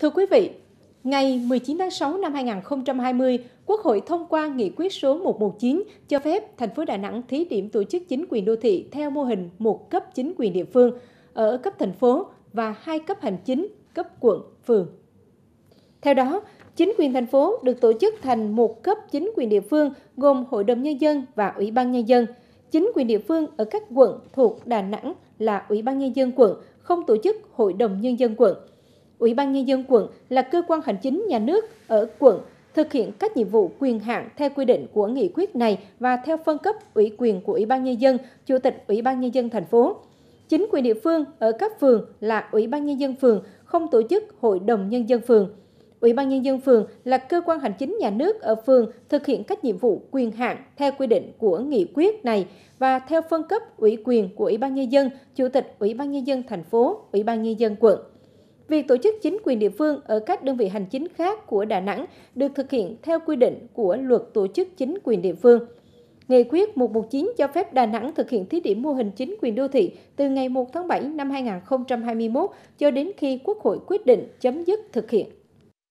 Thưa quý vị, Ngày 19 tháng 6 năm 2020, Quốc hội thông qua nghị quyết số 119 cho phép thành phố Đà Nẵng thí điểm tổ chức chính quyền đô thị theo mô hình một cấp chính quyền địa phương ở cấp thành phố và hai cấp hành chính, cấp quận, phường. Theo đó, chính quyền thành phố được tổ chức thành một cấp chính quyền địa phương gồm Hội đồng Nhân dân và Ủy ban Nhân dân. Chính quyền địa phương ở các quận thuộc Đà Nẵng là Ủy ban Nhân dân quận, không tổ chức Hội đồng Nhân dân quận – Ủy ban Nhân dân quận là cơ quan hành chính nhà nước ở quận thực hiện các nhiệm vụ quyền hạn theo quy định của nghị quyết này và theo phân cấp ủy quyền của Ủy ban Nhân dân, Chủ tịch Ủy ban Nhân dân thành phố. Chính quyền địa phương ở các phường là Ủy ban Nhân dân phường, không tổ chức Hội đồng Nhân dân phường. Ủy ban Nhân dân phường là cơ quan hành chính nhà nước ở phường thực hiện các nhiệm vụ quyền hạn theo quy định của nghị quyết này và theo phân cấp ủy quyền của Ủy ban Nhân dân, Chủ tịch Ủy ban Nhân dân thành phố, Ủy ban Nhân dân quận. Việc tổ chức chính quyền địa phương ở các đơn vị hành chính khác của Đà Nẵng được thực hiện theo quy định của luật tổ chức chính quyền địa phương. Nghị quyết 119 cho phép Đà Nẵng thực hiện thí điểm mô hình chính quyền đô thị từ ngày 1 tháng 7 năm 2021 cho đến khi Quốc hội quyết định chấm dứt thực hiện.